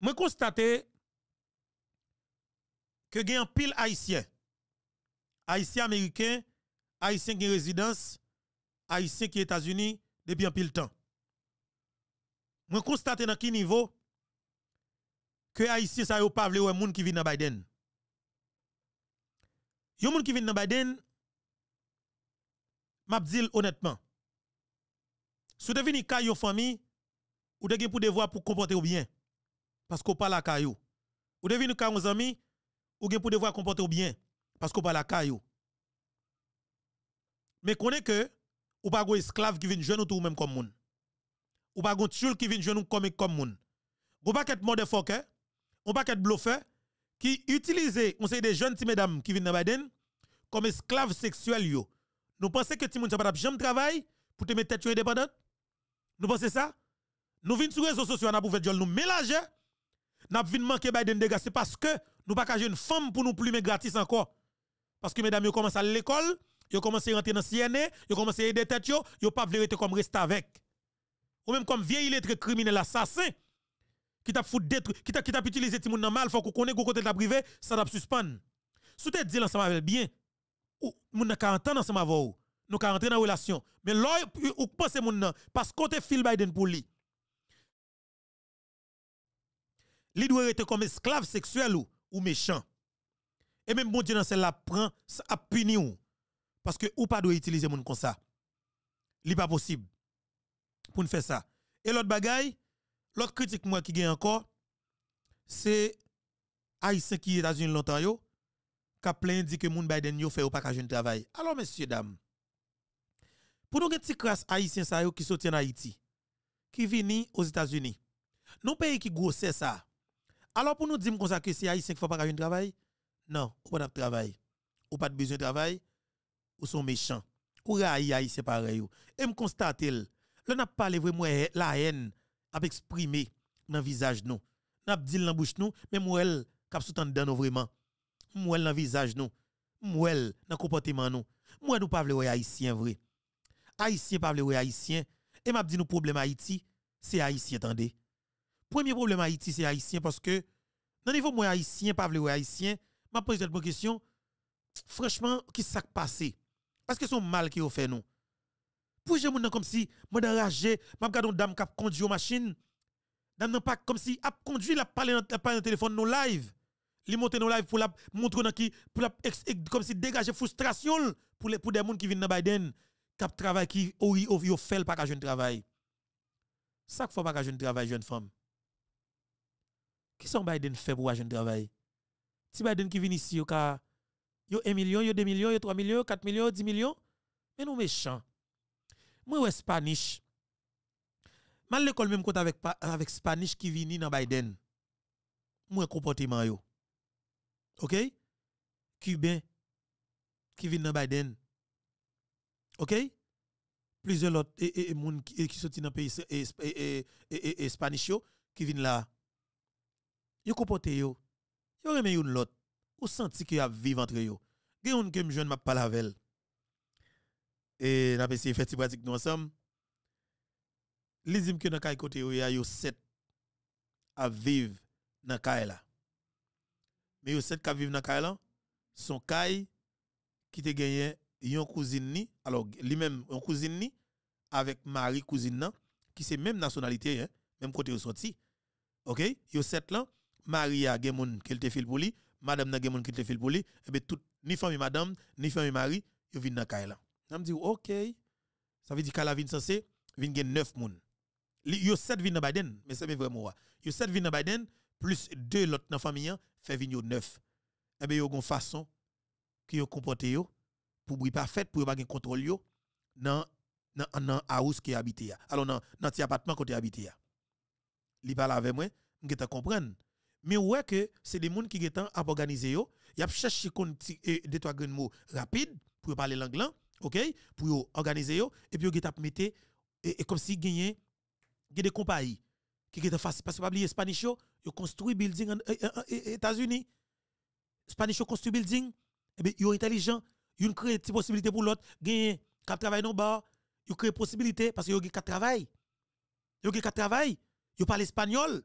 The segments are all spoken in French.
Je constate que un pile haïtien. Haïtien américain, haïtien qui résidence, haïtien qui États-Unis depuis un pile temps. Je constate dans quel niveau que haïtien ça yo pas vle ou moun qui vient dans Biden. Yo gens qui vient dans Biden m'a dis honnêtement. Si vous avez cas famille ou de pour devoir pour comporter ou bien parce qu'on parle à caillou. Ou devine ka on amis, ou gen pour devoir comporter bien parce qu'on parle à caillou. Mais connaît que ou pas esclave qui vient jouer nous tout même comme moun. Ou pas gon qui vient jouer nous comme comme moun. Vous paquet motherfucker, hein. on paquet bluffeur qui utilise on sait des jeunes mesdames qui viennent dans Biden comme esclaves sexuels yo. Nous pensons que ti moun pas jam travail pour te mettre tête indépendante. Nous pensons ça? Nous vins sur les réseaux sociaux, on a pour faire nous mélanger N'a vu manquer Biden dégâts, c'est parce que nous pas une femme pour nous plumer gratis encore. Parce que mesdames, ils commencent à l'école, ils commencent à rentrer dans CNE, ils commencent à aider tête, ils pas veulent comme rester avec. Ou même comme vieil lettre criminel assassin qui t'a foutu trucs, qui t'a qui t'a utilisé tout monde mal, faut qu'on connaisse côté de la privé, ça t'a suspendre. Sous te dit ensemble avec bien. Ou mon 40 ans ensemble avec vous. Nous 40 ans dans relation. Mais là ou pense mon parce qu'on te fil Biden pour lui. li doit être comme esclave sexuel ou, ou méchant. Et même bon Dieu dans celle-là prend sa opinion. Parce que ou pas doit utiliser mon comme ça. Li pas possible pour ne faire ça. Et l'autre bagaille, l'autre critique moi qui gagne encore, c'est Haïtien qui est aux États-Unis longtemps yo, qui a plein dit que moun Biden yo fait ou pas qu'un travail. Alors messieurs dames, pour nous petit classe haïtien ça qui soutient Haïti, qui vini aux États-Unis. Nos pays qui grossent ça. Alors pour nous dire comme ça que c'est haïtien qui faut pas un travail, non, ou pas de travail. Ou pas de besoin de travail, ou sont méchants. Ou raï haïtien pareil. Et me constate ne n'a pas vraiment la haine à exprimer dans visage nous. N'a dit dans bouche nous, mais moi elle cap sous vraiment. Moi elle dans visage nous. Moi elle dans comportement nous. Moi nous pas vle haïtien vrai. Haïtien pas vle haïtien et m'a dit nous problème Haïti, c'est haïtien attendez. Premier problème Haïti, c'est Haïtien parce que, dans le niveau moi Haïtien, pas le Haïtien, ma pose cette question, franchement, qui s'est passé? Parce que c'est mal qui a fait Pourquoi Pour j'ai mon comme si, moi d'enragé, m'a regardé suis dame qui a conduit une machine, dame n'a pas comme si, a conduit, la parlé dans téléphone nos live. Li monte nos live pour la montrer dans qui, pour la, comme si dégager frustration pour, les, pour des gens qui viennent dans Biden, qui travaillent, qui, ou, ou, fait pas travail. Ça ne faut pas qu'à travail, jeune femme. Qui sont Biden fait pour agent de travail? Si Biden qui vient ici, il y 1 million, 2 millions, 3 millions, 4 millions, 10 millions. Mais nous méchants. Moi, ouais, Spanish. Mal l'école même compte avec, avec Spanish qui vient dans Biden. Moi, comportement yo. OK? Cubain qui vient dans Biden. OK? Plusieurs autres et, et, e, e monde qui sont dans le e, pays et, et, qui viennent là yo pote yo yo reme une l'autre ou senti que a vivre entre yo gen yon que me m'a parler et n'a essayé faire pratique nous ensemble les que dans kay kote yo yo sept à vivre nan kay la. mais yo sept qui vivent dans kay la, son kay qui te gagné yon cousine ni alors lui-même yon cousine ni avec Marie cousine nan, qui c'est même nationalité hein, même côté au sorti OK yo 7 là Maria Gemon qu'elle te file pou li, madame n'a Gemon qui te file pou li, ebe eh tout, ni fami madame, ni fami mari, yo viennent nan kay Je Nan dis, ok, sa veut di qu'à la vie censée, il y 9 moun. Li, yo 7 7 nan Biden, mais c'est vraiment. Il y a 7 dans Biden, plus 2 lot nan fami la famille, hein, fait yo 9. Et eh yo il y a une façon qui pou comportée pour ne pas faire, pour ne pas contrôler dans dans house qui habité hein. alors dans dans appartement côté habité il hein. parle mwen, moi je comprendre mais ouais que c'est des gens qui ont organisé organiser yo y cherché eh, des trois grands mots rapides pour parler l'anglais OK pour organiser yo et puis ils ont mis et comme si gagné des compagnies qui étaient face parce que pas oublier spanish yo construit building aux eh, eh, États-Unis Les Espagnols construit building et bien sont intelligent ils créent des possibilités pour l'autre gagner cap travail non bas yo crée possibilité parce qu'ils ont gagne quatre travail yo ont travail parle espagnol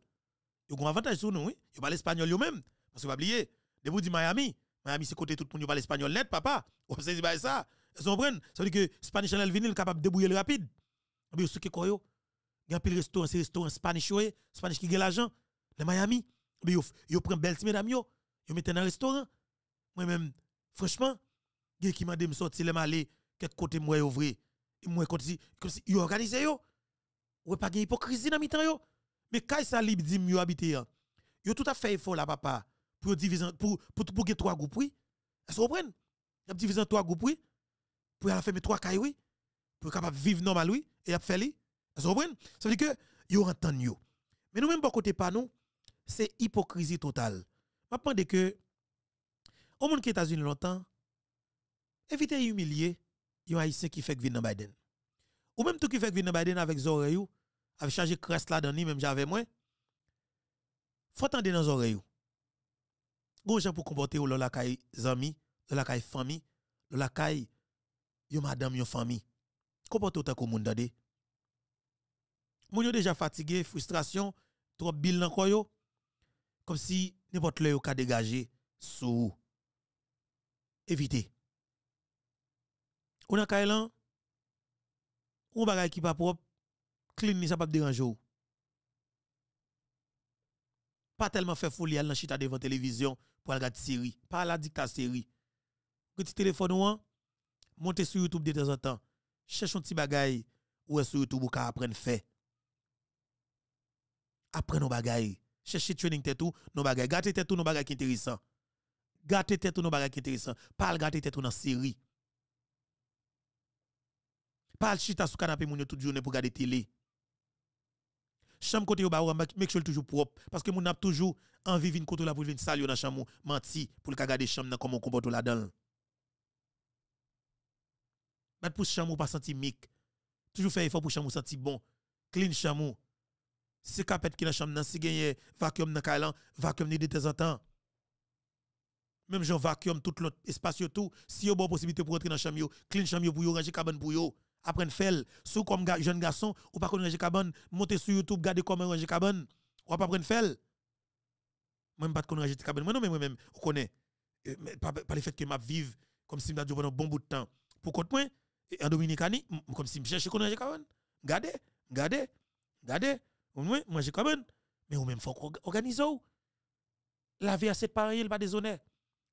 y a un avantage sur nous, oui. Il parle espagnol lui-même Parce que pas oublier, debout dit Miami. Miami, c'est côté tout le monde parle espagnol net, papa. Vous sait pas ça. Vous comprenez Ça veut dire que Spanish Channel Vinyl capable de débrouiller rapide. Mais ceux qui croient, il y a un restaurant, c'est restaurant Spanish, oui. Spanish qui gagne l'argent. Le Miami, mais ils prennent belle mesdames, yo. Ils mettent dans un restaurant. Moi-même, franchement, il qui m'a dit me sortir, les aller quelque côté moi ouvrir. Moi, comme si, comme ils organisent, yo. Ou pas de hypocrisie dans mi-temps, yo. Mais quand ça libre dit mieux habiter, hein, yo tout à fait effort là, papa, pour diviser, pour, pour, pour, pour trois groupes, oui. Est-ce que vous comprenez? a divisé trois groupes, oui. Pour aller faire mes trois cailles, oui. Pour capable vivre normal, oui. Et fait li. Est-ce que vous comprenez? Ça veut dire que yo entend yo. Mais nous-mêmes, bon côté pas nous, c'est hypocrisie totale. Je pense que, au monde qui est États-Unis longtemps, évitez humilier, un haïtien qui fait que Biden. Ou même tout qui fait que Biden avec Zoreyou, a chargé crasse là dans lui même j'avais moins faut tendre dans oreilles bon gens pour comporter ou la caille amis la caille famille la caille yo madame yo famille comporter autant que monde dande moun déjà fatigué frustration trop bilan nan yo comme si n'importe le cas dégagé sous éviter on a kailan on bagay qui pas propre clean ni ça pas déranger pas tellement fait folie à chita devant télévision pour regarder série pas la dicta série petit téléphone ou montez sur youtube de temps en temps cherche un petit bagay ou sur youtube ou ka apprendre fait apprendre nos bagay cherche training tête tout nos bagay tes tête tout nos bagay qui intéressant tes tête tout nos bagay qui intéressant pas gâter tête tout dans série pas chita sur canapé moun toute journée pour regarder télé chambre côté ba make sure toujours propre parce que mon n'a toujours envie vinn côté là pour venir salir dans chambre menti pour le garder chambre dans comment comporte là-dedans bat pour chambre pas senti mic toujours faire effort pour chambre senti bon clean chambre c'est capette qui dans chambre nan si gagne vacuum dans calan vacuum de temps en temps même j'en vacuum tout l'autre espace tout si a bonne possibilité pour entrer dans chambre clean chambre pour ranger cabane pour yo apprendre faire sous comme jeune garçon ou pas connaître Cabane monter sur YouTube garder comment ranger Cabane ou pas apprendre faire moi même pas connaître Ranger Cabane moi non mais moi même on connaît par le fait que m'a vive comme si m'a pendant bon bout de temps pour compte moi en Dominicani comme si me cherche connaître Ranger Cabane regardez regardez regardez moi moi j'ai Cabane mais ou même faut organiser la vie à n'y pareil pas déshonneur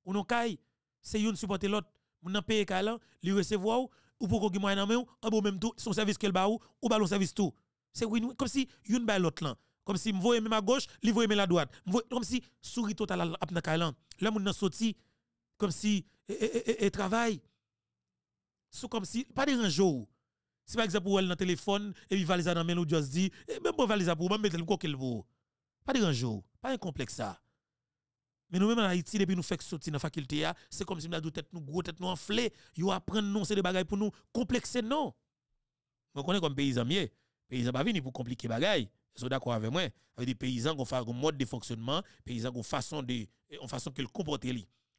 ou non caille c'est une supporter l'autre mon pays caille li recevoir ou pour qu'on moyen en en même tout, son service qu'elle bat ou, ou ballon service tout. C'est comme si une baille l'autre là. Comme si me m'voye même à gauche, li voye même la droite. Comme si souris total ap nan kailan. Là moun nan sorti comme si et, travail. So comme si pas dérange ou. Si par exemple ou elle dans téléphone et puis valise dans main ou se dit, même ben bon valise pour moi mettre le qu'elle veut Pas dérange ou, pas un complexe ça. Mais nous-mêmes en Haïti, depuis nous faisons sortir dans la faculté, c'est comme si nous avons tête nous gros, tête nous enflé, nous apprendre non, c'est des bagailles pour nous complexer non. Nous connaissons comme paysans mieux. Paysans pas venir pour compliquer bagailles. Ils sont d'accord avec moi? Avec des paysans qui ont un mode de fonctionnement, paysans qui ont façon de, en façon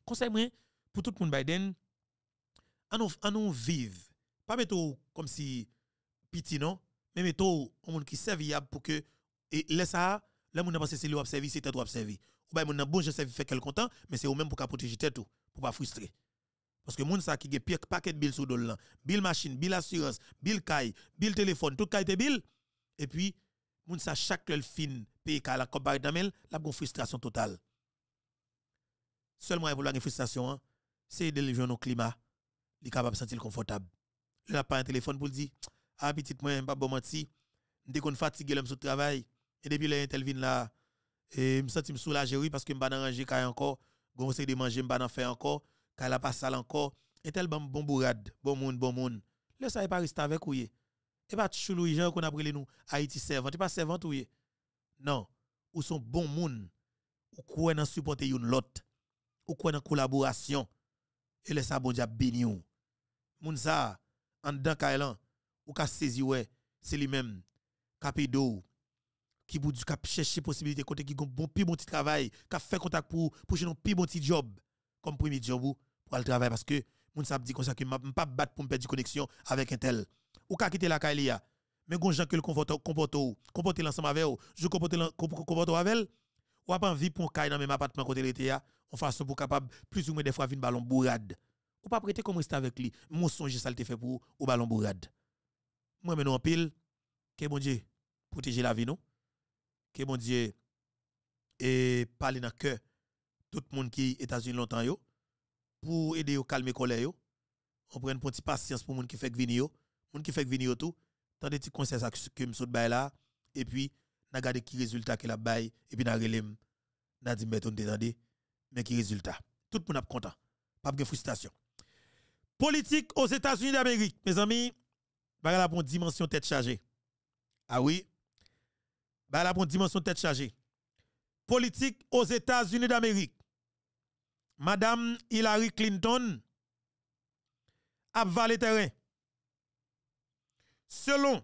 Conseil-moi, pour tout le monde Biden, à nous vivre. Pas mettre comme si petit non, mais mettre un monde qui serviable pour que, et laisse ça, là, monde a pensé c'est le service, c'est servi bah mon bon je sais fait quel temps mais c'est au même pour protéger tête tout pour pas frustrer parce que moun sa qui gagne paquet de billes sous dollar bill machine bill assurance bill caille bill téléphone tout caille bill et puis moun sa chaque le fin paye ka la cop d'amel la frustration totale seulement pour la frustration hein. c'est de dans le climat il capable sentir confortable il n'a pas un téléphone pour dire ah petit, moi pas bon menti dès qu'on fatigué sous travail et depuis l'intervine là et je me sens soulagé, oui, parce que je ne ranger pas encore. Je de manger, je ne faire encore. n'y la pas sale encore. Et tel bon bon bourrade, bon monde, bon monde. Le ça n'est pas resté avec vous. Et pas choulou, gens qu'on a pris nous, Haïti servante, pas servante ou Non. Ou sont bon monde. Ou quoi dans supporter une l'autre. Ou quoi dans collaboration. Et le ça bon dia béni ou. Moun ça, en dedans lan ou ka saisi ouais, c'est lui-même. Capido, qui bout du cap chercher possibilité côté qui ont bon plus bon petit travail, qui fait contact pour pour un plus bon petit job comme premier job pour le travail parce que mon ça dit comme ça que pas battre pour perdre connexion avec un tel. Ou a quitter la caillia Mais gon gens que le comporte comporter l'ensemble avec ou, je comporte comporter avec ou à pas envie pour caille dans même appartement côté l'été a, en façon pour capable plus ou moins des fois vinn ballon bourrade. Ou pas prêter comme rester avec lui. Mon songe ça le fait pour au ballon bourrade. Moi maintenant en pile que bon Dieu protéger la vie non que mon Dieu et parler dans cœur tout le monde qui est États-Unis longtemps pour aider à calmer colère yo. On prend une petite patience pour monde qui fait venir yo, monde qui fait venir tout. Tant des petits conseils que me saute là et puis n'a garder qui résultat que la bail et puis n'a relem n'a dit mais on mais qui résultat. Tout le monde est content. Pas de frustration. Politique aux États-Unis d'Amérique, mes amis, par la une dimension tête chargée. Ah oui, bah la dimension tête chargée. Politique aux États-Unis d'Amérique. Madame Hillary Clinton a valé terrain. Selon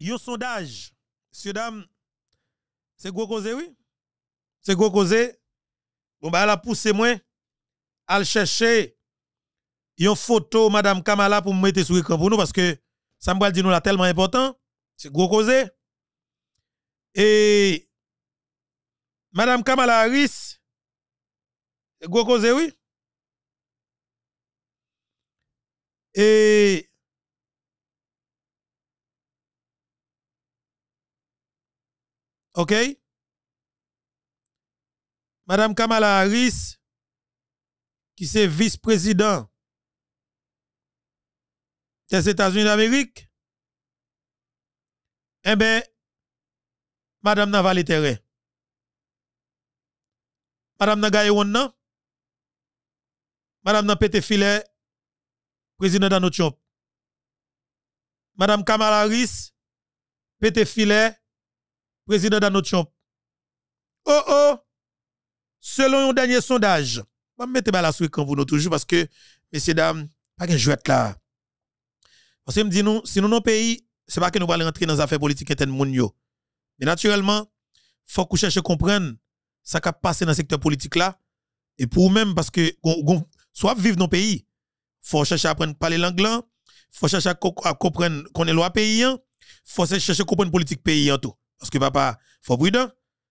yon sondage, monsieur dame, c'est gros causé, oui? C'est gros causé. Bon, bah, elle a poussé moi à chercher une photo madame Kamala pour me mettre sur l'écran pour nous parce que ça me dit nous là tellement important. C'est gros causé. Et Madame Kamala Harris, gros cause, oui. Et OK Madame Kamala Harris qui c'est vice-président des États-Unis d'Amérique, eh bien, Madame nan Madame nan gaye Madame nan pété filet, président Donald Trump. Madame Kamala Harris, pété filet, président Donald Trump. Oh oh, selon un dernier sondage, je vais mettre la souris quand vous nous toujours parce que, messieurs, dames, pas qu'un jouet là. Parce que me nous, si nous, nos pays, c'est pas que nous allons rentrer dans les affaires politiques internes. Mais naturellement, il faut qu'on cherche à comprendre ce qui a passé dans le secteur politique là. Et pour même, parce que soit vivre dans le pays, faut chercher à apprendre à parler l'anglais, faut chercher à, comprendre qu'on est loi pays, faut chercher à comprendre politique pays tout. Parce que papa, faut prudent.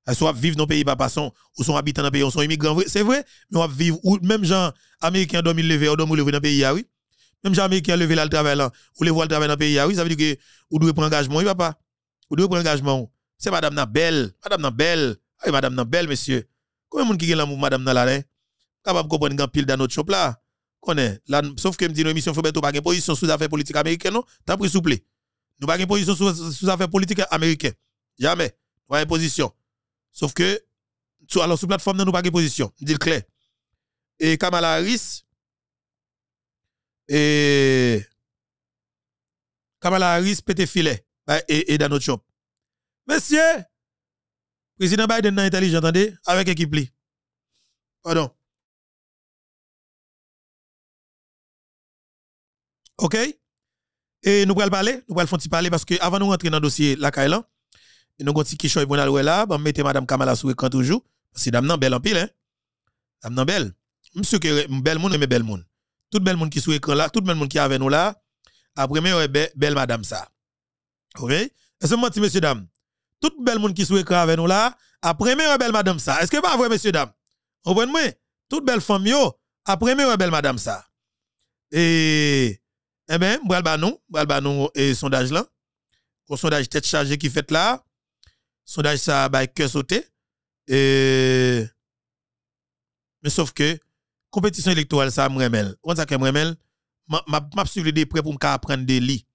Eh, soit vivre dans le pays, papa, son, ou sont habitants dans le pays, ou sont immigrant. c'est vrai, mais on vivre, ou même gens américains dorment lever, ou dorment lever dans le pays, ah oui. Même gens américains lever là le travail ou les le travail dans le pays, ah oui, ça veut dire que, ou doit prendre engagement, oui, papa. Ou doit prendre engagement c'est madame nan belle, madame nan belle, ah madame nan belle monsieur. Comment moun ki gen l'amour madame nan la là? Capable comprendre grand pile dans notre shop là. connais sauf que me dit émission faut pas gain position sous affaires politiques américaines non, t'as pris souple. Nous pas position sous, sous affaires politiques américaines. Jamais. Nous une position. Sauf que sur alors sous plateforme nous pas gain position, dit le clair. Et Kamala Harris et Kamala Harris pété filet bah, et, et dans notre shop. Monsieur, président Biden est intelligent, j'entendais, avec équipe Pardon. OK? Et nous pouvons parler, nous pouvons faire parler parce que avant nous rentrer dans le dossier la Kailan, nous avons dit qui pour bon là, on mettez madame Kamala sur écran toujours parce que dame nan belle en pile hein. Dame nan belle. Monsieur que belle monde mais belle monde. Tout belle monde qui sur écran là, tout belle monde qui avec nous là, après mais belle madame ça. OK? Est-ce que monsieur dame tout bel monde qui sont écran avec nous là, après mes belle madame ça. Est-ce que pas vrai messieurs dames? Comprenez-moi, toute belle femme yo, après mes belle madame ça. Et eh ben, bral ba nous, nous et sondage là. Au sondage tête chargée qui fait là. Sondage ça ba cœur sauté. Et mais sauf que compétition électorale ça m'remel. On ça que m'remel, m'a m'a Je de prêt pour me apprendre des lits.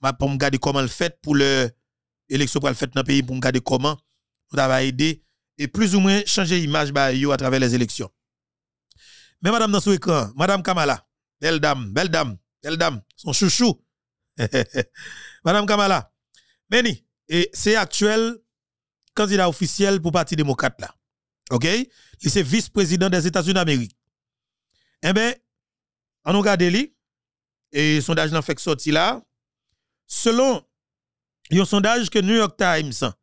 M'a pour me garder comment le fait pour le élection pour le fait dans le pays pour regarder comment nous avons aidé et plus ou moins changer l'image bah, à travers les élections. Mais madame dans son écran, madame Kamala, belle dame, belle dame, belle dame, son chouchou. madame Kamala, beni, et c'est actuel candidat officiel pour le Parti démocrate là. OK? Il est vice-président des États-Unis d'Amérique. Eh bien, on regarde lui, et sondage n'a fait sortir, là. Selon un sondage que New York Times a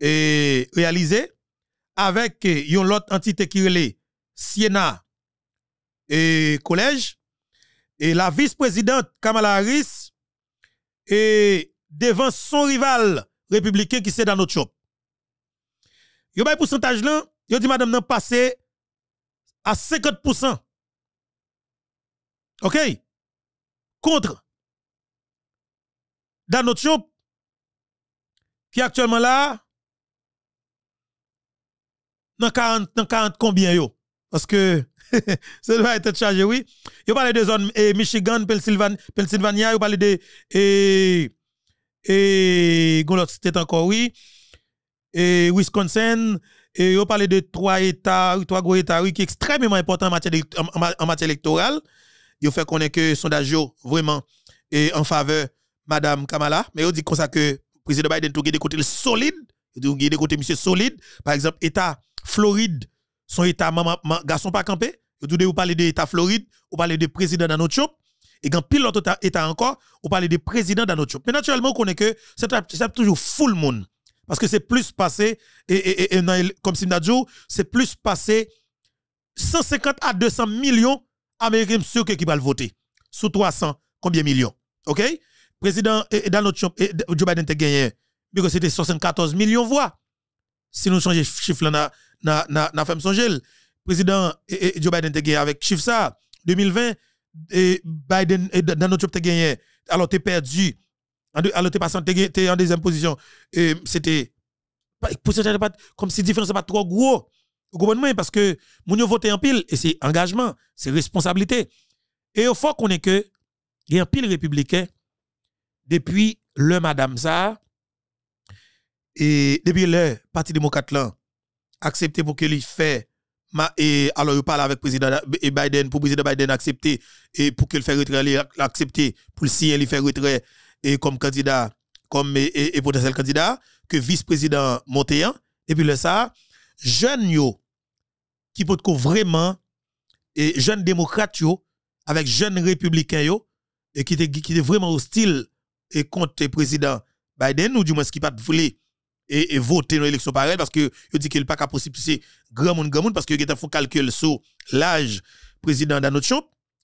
eh, réalisé avec une eh, autre entité qui est Siena et eh, Collège. Et la vice-présidente Kamala Harris est devant son rival républicain qui c'est dans notre Y pourcentage là, yo dit madame nan passé à 50%. OK? Contre. Dans notre qui actuellement là, dans 40, dans 40 combien yo? Parce que, le va être chargé, oui. Yo parle de zone eh, Michigan, Pennsylvania, Pennsylvania, yo parle de, et, eh, et eh, l'autre c'était encore, oui. Et eh, Wisconsin, et yo parle de trois États, trois gros États, oui, qui est extrêmement important en matière, en, matière électorale. Yo fait est que sondage yo, vraiment, et en faveur Madame Kamala. Mais yo dit comme ça que président Biden est des côtés solide, vous a des côtés monsieur Solide. Par exemple, État Floride, son État garçon pas campé. Vous parlez de l'État Floride, vous parlez de président Donald Et quand pile l'autre État encore, vous parlez de président notre Mais naturellement, on connaît que c'est toujours full monde. Parce que c'est plus passé, et, et, et, et comme c'est plus passé 150 à 200 millions Américains qui vont voter. Sous 300, combien de millions? OK? président Donald Trump, Joe Biden te gagné, parce que c'était 74 millions de voix. Si nous changeons le chiffre, là, n'a fait na songer. Le président Joe Biden te gagné avec chiffre ça. 2020, et Biden, et notre Trump a gagné. Alors, tu perdu. Alors, tu passé en deuxième position. C'était. Comme si la différence pas trop gros au gouvernement parce que nous vote voté en pile et c'est engagement, c'est responsabilité. Et il faut qu'on ait que il y a un pile républicain depuis le madame ça, et depuis le Parti démocrate là, accepté pour qu'il fait et alors il parle avec président Biden pour président Biden accepter et pour qu'il fait retrait l'accepter pour signer il fait retrait et comme candidat comme et, potentiel candidat que vice-président Montéan et puis le ça jeune yo qui peut vraiment et jeune démocrate avec jeune républicain yo et qui était vraiment hostile et contre le président Biden, ou du moins ce qui pas voulu et, voter dans l'élection pareille, parce que je dis qu'il n'est pas possible, c'est grand monde, grand monde, parce que il a fait calcul sur l'âge président dans notre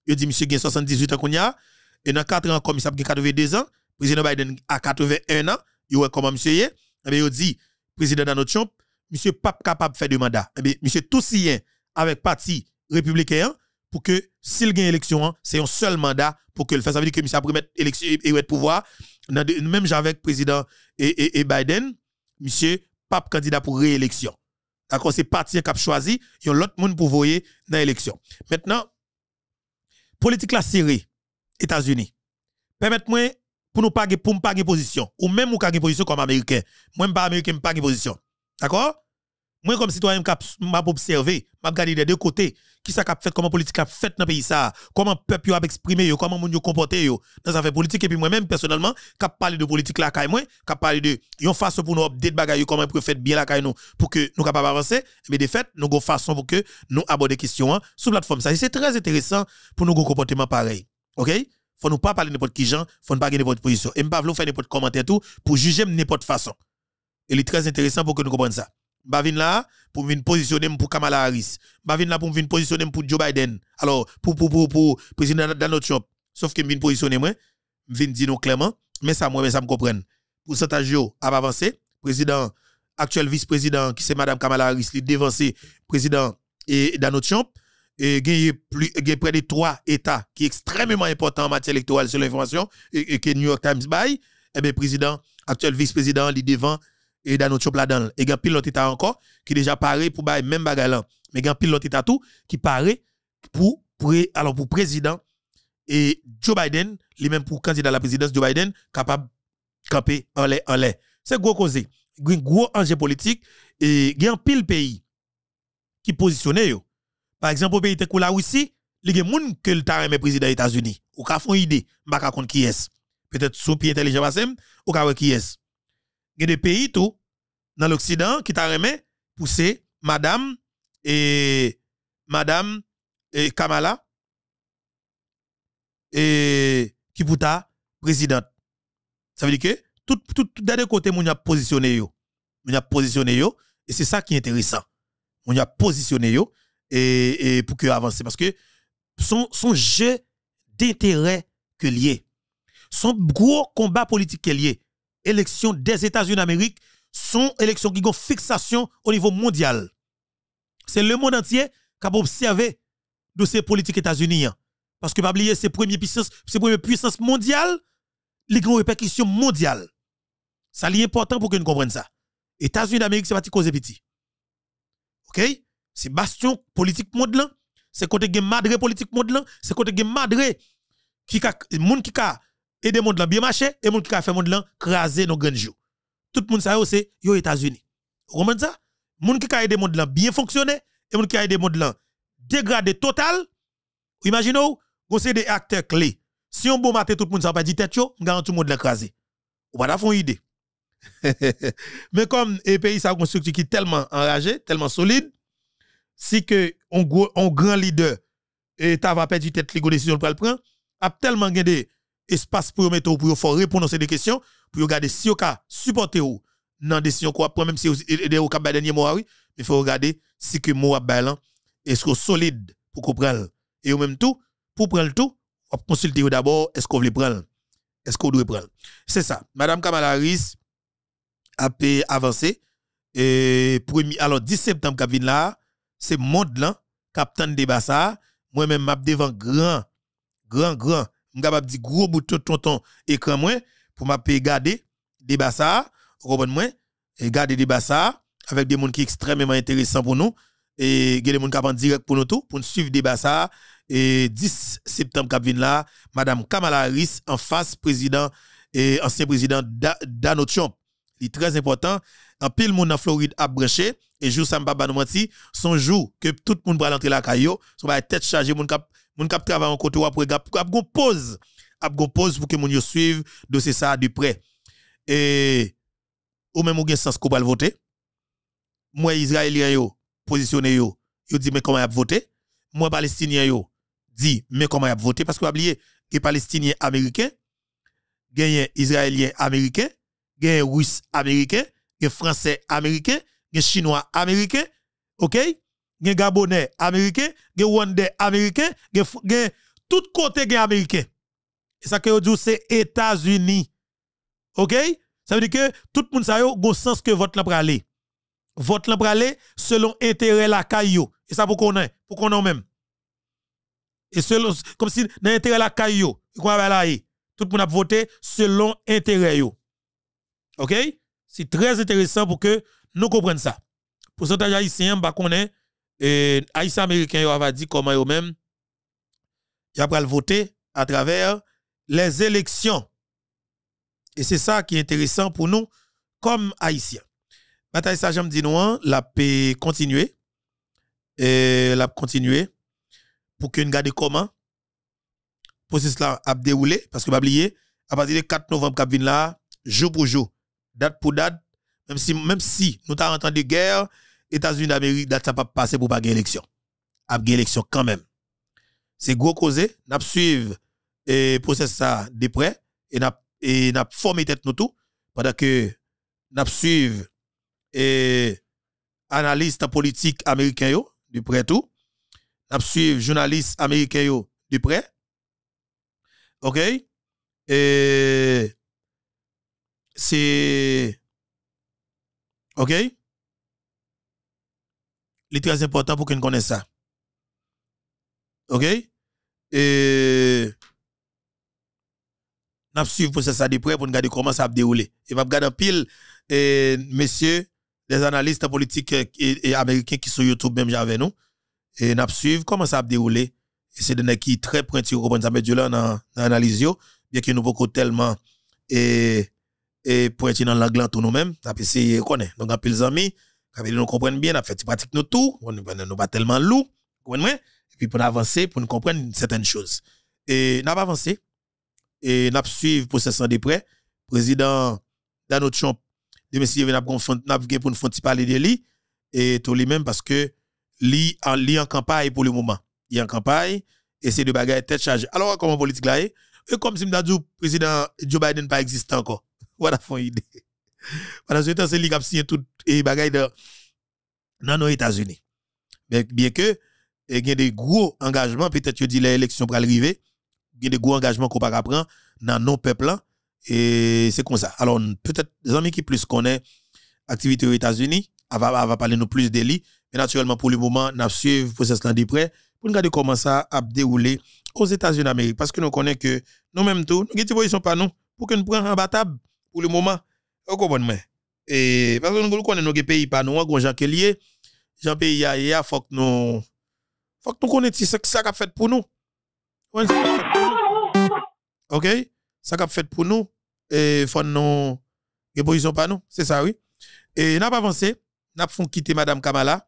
Je dis, monsieur, il a 78 ans qu'on a, et dans 4 ans, comme il a 82 ans, président Biden a 81 ans, il voit comment monsieur est, et il dit, président dans notre monsieur pas capable de faire de mandat. Et eh bien, monsieur Toussien, avec parti républicain, pour que s'il gagne élection, hein, c'est un seul mandat pour que le fasse. Ça veut dire que monsieur a élection et pouvoir. Même avec le président et, Biden, monsieur, pas candidat pour réélection. D'accord, c'est parti qui a choisi, il y a l'autre monde pour voyer dans l'élection. Maintenant, politique la série, États-Unis. Permettez-moi pour nous pas pour pas position ou même ou pas position comme américain. Moi pas américain, pas position. D'accord Moi comme citoyen, m'a observé, m'a regardé des deux côtés qui ça fait, comment politique a fait dans le pays ça, comment peuple a exprimé, comment monde comporté dans affaire politique et puis moi-même personnellement, cap parler de politique là kay moi, cap parler de yon façon pour nous update bagaille comment pour faire bien la caille nous pour que nous capable avancer, mais eh de fait, nous avons façon pour que nous aborder question hein, sur plateforme ça. C'est très intéressant pour nous comportement pareil. OK Faut nous pas parler n'importe qui gens, faut pas pas n'importe position. Et pas faire n'importe commentaire tout pour juger n'importe façon. Et est très intéressant pour que nous comprenions ça je là pour venir positionner pour Kamala Harris. Je là pour venir positionner pour Joe Biden. Alors, pour, pour, pour, pour président Donald Trump. Sauf que je positionner je viens dire clairement, mais ça, moi, ça me comprend. Santa a avancer, Président, actuel vice-président, qui c'est Madame Kamala Harris, lui dévancé président et Donald Trump. Et il y près des trois États qui sont extrêmement important en matière électorale sur l'information et, que New York Times Bay, et eh bien, président, actuel vice-président, lui devant et dans notre là-dedans. Et il y a pile l'autre état encore qui déjà paré pour le même bagaille là. Mais il y a pile l'autre état tout qui paré pour, pour alors pour président et Joe Biden, lui-même pour candidat à la présidence Joe Biden capable camper en l'air en l'air. C'est gros causé. Gros enjeu politique et il y a pile pays qui positionné Par exemple, au pays de la Russie, il y a des gens qui le président des États-Unis. Ou qui font une idée, je ne qui est. Peut-être sous pied intelligent, ou qui est des pays tout dans l'Occident qui t'a remis pousser madame et madame et Kamala et qui pouta présidente. Ça veut dire que tout d'un côté on a positionné yo. On a positionné yo et c'est ça qui est intéressant. On a positionné yo et, et pour que avance parce que son son jeu d'intérêt que lié son gros combat politique que lié élections des États-Unis d'Amérique sont élections qui ont fixation au niveau mondial. C'est le monde entier qui a observé de ces politiques États-Unis. Hein. Parce que, pas oublier, c'est première puissance, c'est première puissance mondiale, les grandes répercussions mondiales. Ça, c'est important pour que nous comprenions ça. États-Unis d'Amérique, c'est parti cause petit. OK? C'est bastion politique mondial. C'est côté madré politique mondial. C'est côté madré qui a, monde qui a et des mondes là bien marché et monde qui a fait monde là craser nos grands jours. Tout le monde ça oh, c'est aux États-Unis. Vous comprenez ça Monde qui a aidé monde là bien fonctionner et monde qui a aidé monde là dégradé total. Imaginez oh, vous c'est des acteurs clés. Si on bon matin tout le monde ça pas dit tête yo, on tout le monde là craser. Ou pas une idée. Mais comme les pays ça construit qui tellement enragé, tellement solide, si que on, on grand leader et t'as va perdre tête les décisions pour le prendre, a tellement gagné espace pour mettre pour faire répondre à ces questions, pour regarder si vous supporter ou dans décision qu'on même si vous avez dernier mois oui, il faut regarder si que mot balan hein. est-ce solide pour comprendre et au même tout pour prendre tout, on consulter d'abord est-ce qu'on veut prendre est-ce qu'on doit prendre C'est ça. Madame Kamala Harris a avancé et premier alors 10 septembre vient là, c'est monde là capitaine débat ça. Moi-même m'a devant grand grand grand capable di gros bout de tonton écran moi pour m'a regarder débat ça comprenez moi regarder débat avec des monde qui extrêmement intéressant pour nous et des monde qui en direct pour nous tout pour nous suivre débat ça et 10 septembre qui vient là madame Kamala Harris en face président et ancien président Donald Trump est très important en pile monde en Floride a branché et jour ça m'a pas menti son jour que tout le monde va rentrer la caillou son va tête chargée monde cap moun kap travail en côté ou après gap ap gon pause ap gon pause pour que moun yo suive dossier ça de près et ou même ou gen sens qu'on va voter moi israélien yo positionné yo yo dit mais comment y a voter moi palestinien yo dit mais comment y a voter parce que oublié que palestinien américain gagne israélien américain gagne russe américain gagne français américain gagne chinois américain OK gen Gabonais américain, gen Rwandais américain, gen, gen tout côté gen américain. Et ça que vous dites, c'est États-Unis. OK? Ça veut dire que tout le monde a un sens que votre la pralé. Votre la pralé selon intérêt la caillou. Et ça pour qu'on ait, pour qu'on ait même. Et selon, comme si dans intérêt la caillou, eh. tout le monde a voté selon intérêt yo. OK? C'est très intéressant pour que nous comprenions ça. Pourcentage haïtien, ba qu'on est et Haïtien américain ont dit comment eux même y voter à travers les élections. Et c'est ça qui est intéressant pour nous comme Haïtiens. Bataille ça j'aime dit non, hein, la paix continuer et la continuer pour que nous gardions comment que là a déroulé parce que pas oublier à partir du 4 novembre qui là jour pour jour, date pour date même si même si nous avons entendu guerre États-Unis d'Amérique, date pas passer pour pas gagner élection. A gagner élection quand même. C'est gros causé, n'a suivre et process ça de près et n'a et n'a formé tête nous tout pendant que n'a suivre et politiques politique yo de près tout. N'a suivre les journalistes yo de près. OK Et c'est OK est très important pour qu'on connaisse ça. OK? Et. Nous suivre le ça de près pour regarder comment ça va dérouler. Et va regarder en pile, et, messieurs, les analystes politiques euh, et, américains qui sont sur YouTube, même j'avais nous. Et nous suivre comment ça va dérouler. Et c'est des qui très pointu, vous comprenez, ça met là dans l'analyse, bien que nous beaucoup tellement. Et, et pointu dans l'anglais tout nous-mêmes, nous avons essayer, de Donc, en pile, amis. Ça nous comprenons bien, nous fait pratique nos tout, on ne pas tellement lourd, Et puis pour avancer, pour nous comprendre e certaines choses. Et n'a pas avancé et n'a suivre processus de près. Président Donald Trump, de monsieur n'a pour nous faire parler de lui et tout lui-même parce que lui en en campagne pour le moment. Il est en campagne et c'est de bagarre tête chargée. Alors comment politique là et e, comme si le président Joe Biden pas existe encore. Voilà font idée. Pendant ce temps, c'est qui a signé tout les bagailles dans nos États-Unis. Bien que, eh, il y a des gros engagements, peut-être que dit l'élection pour arriver, il y a des gros engagements qu'on va prendre dans nos peuples. Et c'est comme ça. Alors, peut-être les amis qui plus connaissent l'activité aux États-Unis, va, va parler nous plus de Mais naturellement, pour le moment, nous suivons le processus de près pour regarder comment ça a déroulé aux États-Unis d'Amérique. Parce que nous connaissons que nous-mêmes, nous avons des pas nous pour que nous prenions un battable pour le moment. Ok, bon mwen. E, pasan nou konen nou ge peyi pa nou, wakon jan ke liye, jan peyi ya ya, fok nou, fok nou konen ti sakap fet pou nou. Konen sakap fet pou nou. Ok? Sakap fet pou nou. E, fon nou ge bojison pa nou. Se sa, oui. E, nap avanse, nap fon kite Madame Kamala.